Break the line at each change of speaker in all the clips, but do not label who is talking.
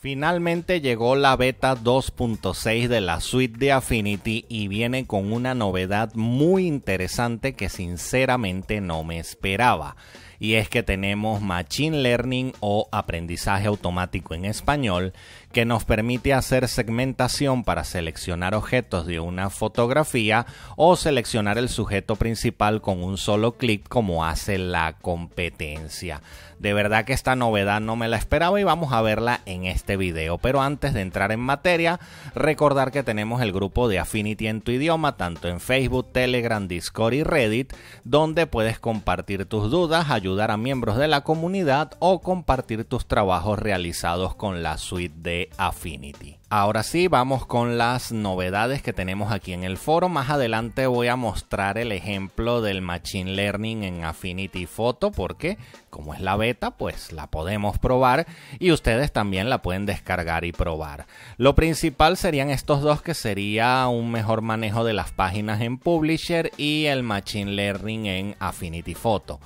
Finalmente llegó la beta 2.6 de la suite de Affinity y viene con una novedad muy interesante que sinceramente no me esperaba y es que tenemos Machine Learning o aprendizaje automático en español que nos permite hacer segmentación para seleccionar objetos de una fotografía o seleccionar el sujeto principal con un solo clic como hace la competencia. De verdad que esta novedad no me la esperaba y vamos a verla en este video. Pero antes de entrar en materia, recordar que tenemos el grupo de Affinity en tu idioma, tanto en Facebook, Telegram, Discord y Reddit, donde puedes compartir tus dudas, ayudar ayudar a miembros de la comunidad o compartir tus trabajos realizados con la suite de Affinity. Ahora sí, vamos con las novedades que tenemos aquí en el foro. Más adelante voy a mostrar el ejemplo del Machine Learning en Affinity Photo porque como es la beta, pues la podemos probar y ustedes también la pueden descargar y probar. Lo principal serían estos dos que sería un mejor manejo de las páginas en Publisher y el Machine Learning en Affinity Photo.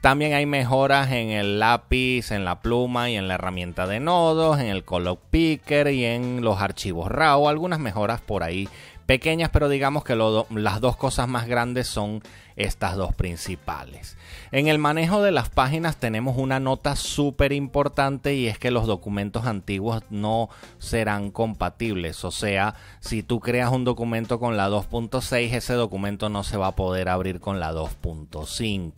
También hay mejoras en el lápiz, en la pluma y en la herramienta de nodos, en el color picker y en los los archivos RAW, algunas mejoras por ahí pequeñas, pero digamos que las dos cosas más grandes son estas dos principales. En el manejo de las páginas tenemos una nota súper importante y es que los documentos antiguos no serán compatibles. O sea, si tú creas un documento con la 2.6, ese documento no se va a poder abrir con la 2.5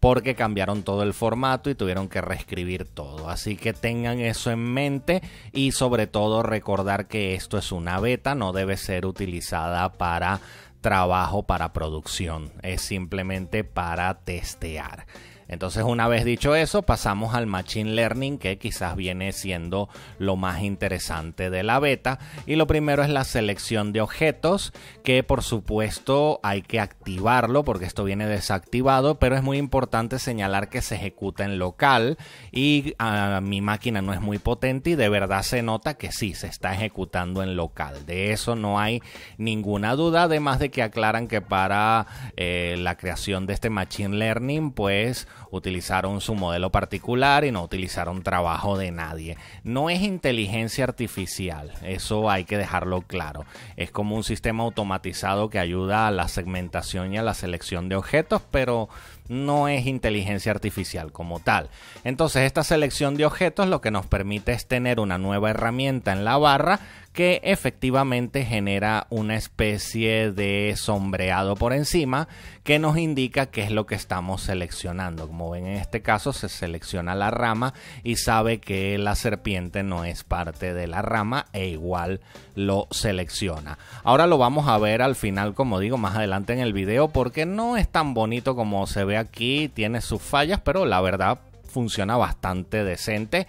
porque cambiaron todo el formato y tuvieron que reescribir todo. Así que tengan eso en mente y sobre todo recordar que esto es una beta, no debe ser utilizada para trabajo para producción, es simplemente para testear. Entonces, una vez dicho eso, pasamos al Machine Learning, que quizás viene siendo lo más interesante de la beta. Y lo primero es la selección de objetos, que por supuesto hay que activarlo porque esto viene desactivado, pero es muy importante señalar que se ejecuta en local y ah, mi máquina no es muy potente y de verdad se nota que sí, se está ejecutando en local. De eso no hay ninguna duda, además de que aclaran que para eh, la creación de este Machine Learning, pues utilizaron su modelo particular y no utilizaron trabajo de nadie. No es inteligencia artificial, eso hay que dejarlo claro. Es como un sistema automatizado que ayuda a la segmentación y a la selección de objetos, pero no es inteligencia artificial como tal. Entonces esta selección de objetos lo que nos permite es tener una nueva herramienta en la barra que efectivamente genera una especie de sombreado por encima que nos indica qué es lo que estamos seleccionando. Como ven en este caso se selecciona la rama y sabe que la serpiente no es parte de la rama e igual lo selecciona. Ahora lo vamos a ver al final, como digo, más adelante en el video porque no es tan bonito como se ve aquí tiene sus fallas, pero la verdad funciona bastante decente.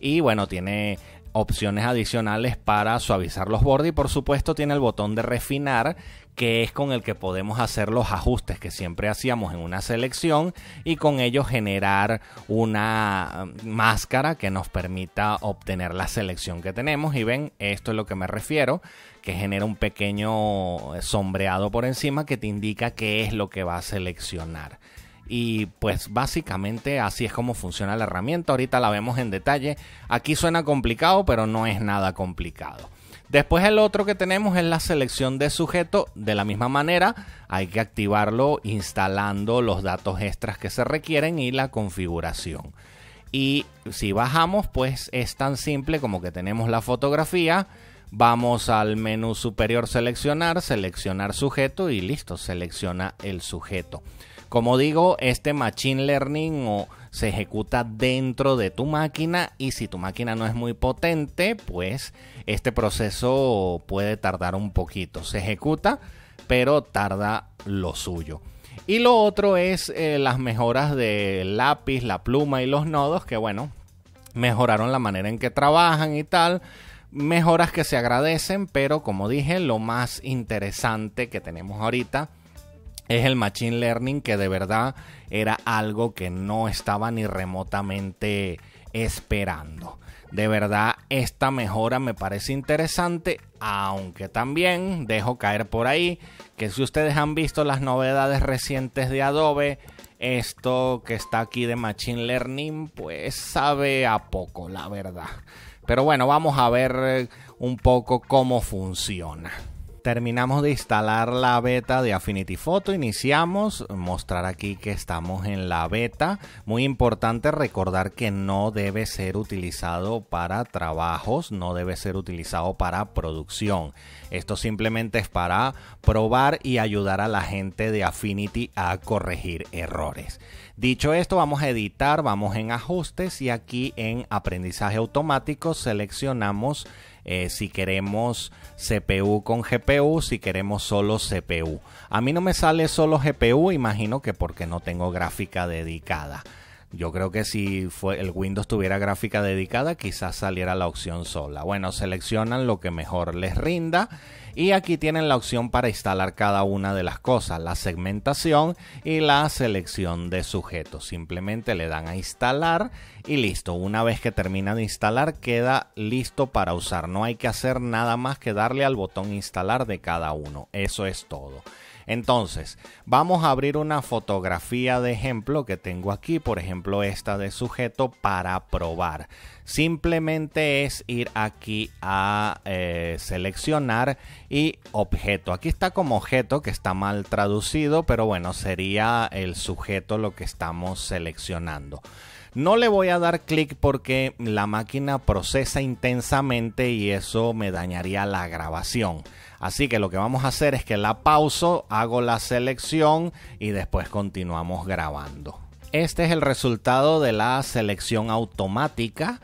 Y bueno, tiene opciones adicionales para suavizar los bordes y por supuesto tiene el botón de refinar que es con el que podemos hacer los ajustes que siempre hacíamos en una selección y con ello generar una mm, máscara que nos permita obtener la selección que tenemos y ven esto es lo que me refiero que genera un pequeño sombreado por encima que te indica qué es lo que va a seleccionar y pues básicamente así es como funciona la herramienta. Ahorita la vemos en detalle. Aquí suena complicado, pero no es nada complicado. Después el otro que tenemos es la selección de sujeto. De la misma manera, hay que activarlo instalando los datos extras que se requieren y la configuración. Y si bajamos, pues es tan simple como que tenemos la fotografía. Vamos al menú superior seleccionar, seleccionar sujeto y listo, selecciona el sujeto. Como digo, este Machine Learning o se ejecuta dentro de tu máquina y si tu máquina no es muy potente, pues este proceso puede tardar un poquito. Se ejecuta, pero tarda lo suyo. Y lo otro es eh, las mejoras del lápiz, la pluma y los nodos, que bueno, mejoraron la manera en que trabajan y tal. Mejoras que se agradecen, pero como dije, lo más interesante que tenemos ahorita es el Machine Learning que de verdad era algo que no estaba ni remotamente esperando. De verdad, esta mejora me parece interesante, aunque también dejo caer por ahí que si ustedes han visto las novedades recientes de Adobe, esto que está aquí de Machine Learning, pues sabe a poco, la verdad. Pero bueno, vamos a ver eh, un poco cómo funciona. Terminamos de instalar la beta de Affinity Photo, iniciamos, mostrar aquí que estamos en la beta. Muy importante recordar que no debe ser utilizado para trabajos, no debe ser utilizado para producción. Esto simplemente es para probar y ayudar a la gente de Affinity a corregir errores. Dicho esto, vamos a editar, vamos en ajustes y aquí en aprendizaje automático seleccionamos eh, si queremos CPU con GPU, si queremos solo CPU. A mí no me sale solo GPU, imagino que porque no tengo gráfica dedicada. Yo creo que si fue el Windows tuviera gráfica dedicada, quizás saliera la opción sola. Bueno, seleccionan lo que mejor les rinda y aquí tienen la opción para instalar cada una de las cosas, la segmentación y la selección de sujetos. Simplemente le dan a instalar y listo. Una vez que termina de instalar, queda listo para usar. No hay que hacer nada más que darle al botón instalar de cada uno. Eso es todo. Entonces, vamos a abrir una fotografía de ejemplo que tengo aquí, por ejemplo esta de sujeto para probar. Simplemente es ir aquí a eh, seleccionar y objeto. Aquí está como objeto que está mal traducido, pero bueno, sería el sujeto lo que estamos seleccionando. No le voy a dar clic porque la máquina procesa intensamente y eso me dañaría la grabación. Así que lo que vamos a hacer es que la pauso, hago la selección y después continuamos grabando. Este es el resultado de la selección automática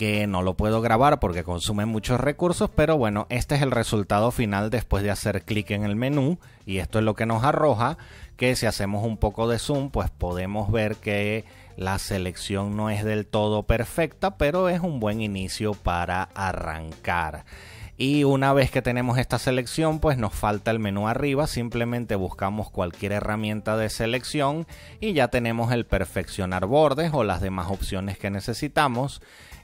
que no lo puedo grabar porque consume muchos recursos, pero bueno, este es el resultado final después de hacer clic en el menú y esto es lo que nos arroja, que si hacemos un poco de zoom, pues podemos ver que la selección no es del todo perfecta, pero es un buen inicio para arrancar. Y una vez que tenemos esta selección, pues nos falta el menú arriba, simplemente buscamos cualquier herramienta de selección y ya tenemos el perfeccionar bordes o las demás opciones que necesitamos.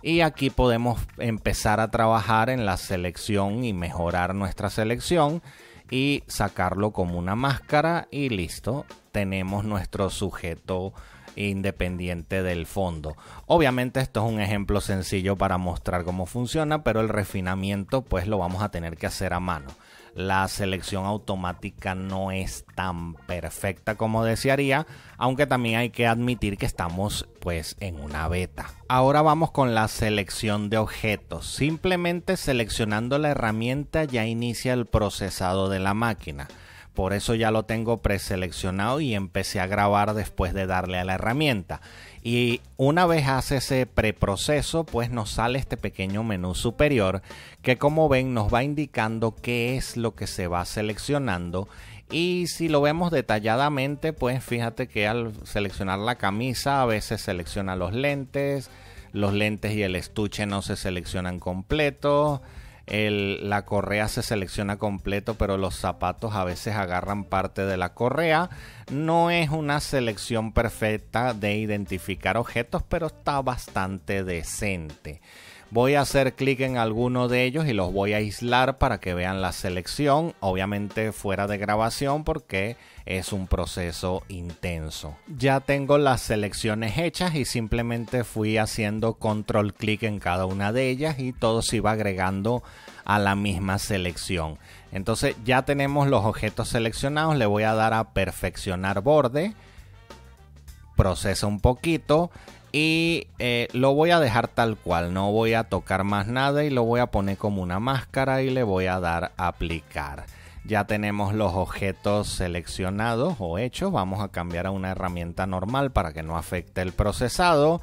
Y aquí podemos empezar a trabajar en la selección y mejorar nuestra selección y sacarlo como una máscara y listo, tenemos nuestro sujeto independiente del fondo. Obviamente esto es un ejemplo sencillo para mostrar cómo funciona, pero el refinamiento pues lo vamos a tener que hacer a mano la selección automática no es tan perfecta como desearía, aunque también hay que admitir que estamos pues en una beta. Ahora vamos con la selección de objetos. Simplemente seleccionando la herramienta ya inicia el procesado de la máquina. Por eso ya lo tengo preseleccionado y empecé a grabar después de darle a la herramienta. Y una vez hace ese preproceso, pues nos sale este pequeño menú superior que como ven nos va indicando qué es lo que se va seleccionando. Y si lo vemos detalladamente, pues fíjate que al seleccionar la camisa a veces selecciona los lentes, los lentes y el estuche no se seleccionan completos la correa se selecciona completo, pero los zapatos a veces agarran parte de la correa. No es una selección perfecta de identificar objetos, pero está bastante decente. Voy a hacer clic en alguno de ellos y los voy a aislar para que vean la selección, obviamente fuera de grabación porque es un proceso intenso. Ya tengo las selecciones hechas y simplemente fui haciendo control clic en cada una de ellas y todo se iba agregando a la misma selección. Entonces ya tenemos los objetos seleccionados, le voy a dar a perfeccionar borde, procesa un poquito y eh, lo voy a dejar tal cual, no voy a tocar más nada y lo voy a poner como una máscara y le voy a dar a aplicar. Ya tenemos los objetos seleccionados o hechos, vamos a cambiar a una herramienta normal para que no afecte el procesado.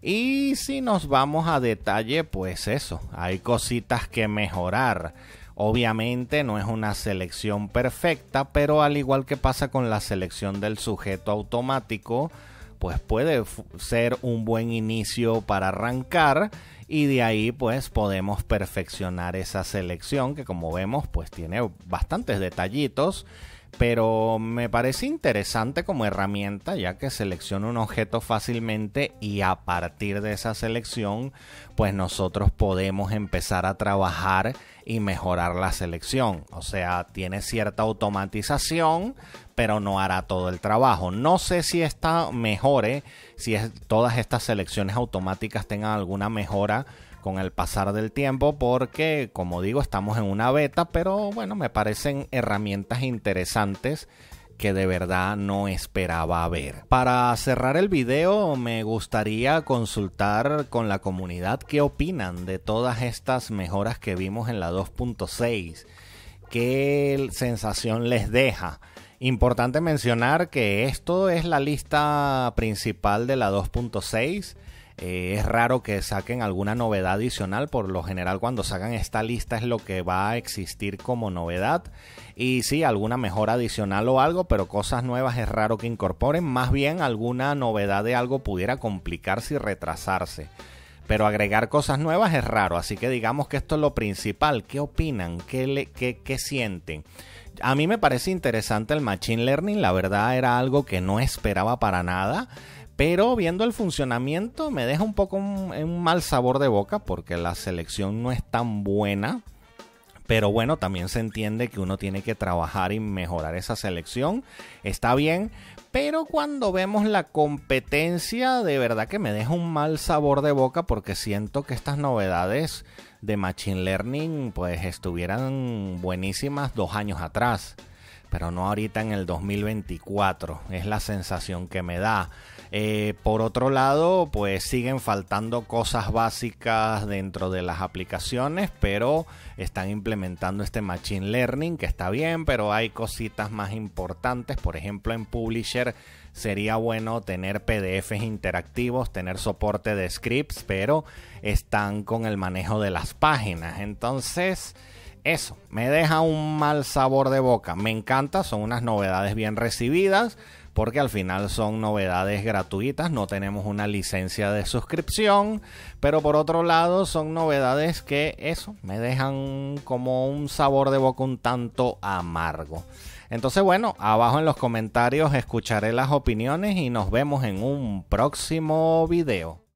Y si nos vamos a detalle, pues eso, hay cositas que mejorar. Obviamente no es una selección perfecta, pero al igual que pasa con la selección del sujeto automático, pues puede ser un buen inicio para arrancar y de ahí pues podemos perfeccionar esa selección que como vemos pues tiene bastantes detallitos pero me parece interesante como herramienta ya que selecciona un objeto fácilmente y a partir de esa selección pues nosotros podemos empezar a trabajar y mejorar la selección. O sea, tiene cierta automatización, pero no hará todo el trabajo. No sé si esta mejore, si es, todas estas selecciones automáticas tengan alguna mejora con el pasar del tiempo porque, como digo, estamos en una beta, pero bueno, me parecen herramientas interesantes que de verdad no esperaba ver. Para cerrar el video me gustaría consultar con la comunidad qué opinan de todas estas mejoras que vimos en la 2.6. ¿Qué sensación les deja? Importante mencionar que esto es la lista principal de la 2.6 eh, es raro que saquen alguna novedad adicional, por lo general cuando sacan esta lista es lo que va a existir como novedad. Y sí, alguna mejora adicional o algo, pero cosas nuevas es raro que incorporen. Más bien alguna novedad de algo pudiera complicarse y retrasarse. Pero agregar cosas nuevas es raro, así que digamos que esto es lo principal. ¿Qué opinan? ¿Qué, le, qué sienten? A mí me parece interesante el Machine Learning, la verdad era algo que no esperaba para nada. Pero viendo el funcionamiento me deja un poco un, mal sabor de boca porque la selección no es tan buena. Pero bueno, también se entiende que uno tiene que trabajar y mejorar esa selección. Está bien, pero cuando vemos la competencia, de verdad que me deja un mal sabor de boca porque siento que estas novedades de Machine Learning pues estuvieran buenísimas dos años atrás, pero no ahorita en el 2024, es la sensación que me da. Eh, por otro lado, pues siguen faltando cosas básicas dentro de las aplicaciones, pero están implementando este Machine Learning, que está bien, pero hay cositas más importantes. Por ejemplo, en Publisher sería bueno tener PDFs interactivos, tener soporte de scripts, pero están con el manejo de las páginas. Entonces eso, me deja un mal sabor de boca. Me encanta, son unas novedades bien recibidas, porque al final son novedades gratuitas, no tenemos una licencia de suscripción, pero por otro lado son novedades que eso, me dejan como un sabor de boca un tanto amargo. Entonces bueno, abajo en los comentarios escucharé las opiniones y nos vemos en un próximo video.